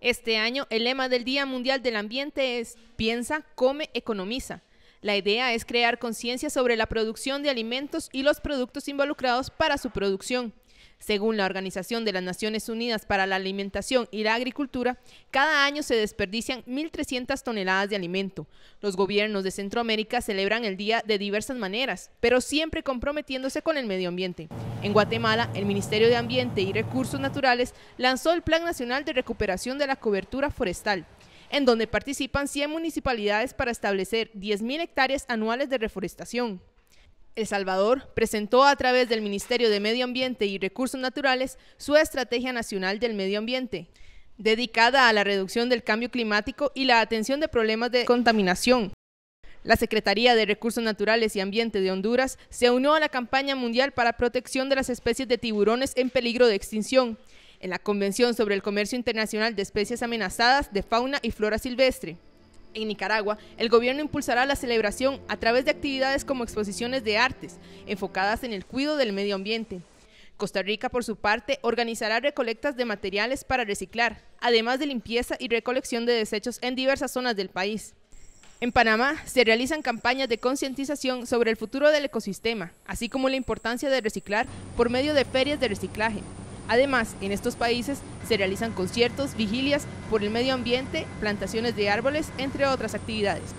Este año el lema del Día Mundial del Ambiente es Piensa, come, economiza. La idea es crear conciencia sobre la producción de alimentos y los productos involucrados para su producción. Según la Organización de las Naciones Unidas para la Alimentación y la Agricultura, cada año se desperdician 1.300 toneladas de alimento. Los gobiernos de Centroamérica celebran el día de diversas maneras, pero siempre comprometiéndose con el medio ambiente. En Guatemala, el Ministerio de Ambiente y Recursos Naturales lanzó el Plan Nacional de Recuperación de la Cobertura Forestal, en donde participan 100 municipalidades para establecer 10.000 hectáreas anuales de reforestación. El Salvador presentó a través del Ministerio de Medio Ambiente y Recursos Naturales su Estrategia Nacional del Medio Ambiente, dedicada a la reducción del cambio climático y la atención de problemas de contaminación. La Secretaría de Recursos Naturales y Ambiente de Honduras se unió a la campaña mundial para protección de las especies de tiburones en peligro de extinción, en la Convención sobre el Comercio Internacional de Especies Amenazadas de Fauna y Flora Silvestre en Nicaragua, el gobierno impulsará la celebración a través de actividades como exposiciones de artes, enfocadas en el cuidado del medio ambiente. Costa Rica, por su parte, organizará recolectas de materiales para reciclar, además de limpieza y recolección de desechos en diversas zonas del país. En Panamá se realizan campañas de concientización sobre el futuro del ecosistema, así como la importancia de reciclar por medio de ferias de reciclaje, Además, en estos países se realizan conciertos, vigilias por el medio ambiente, plantaciones de árboles, entre otras actividades.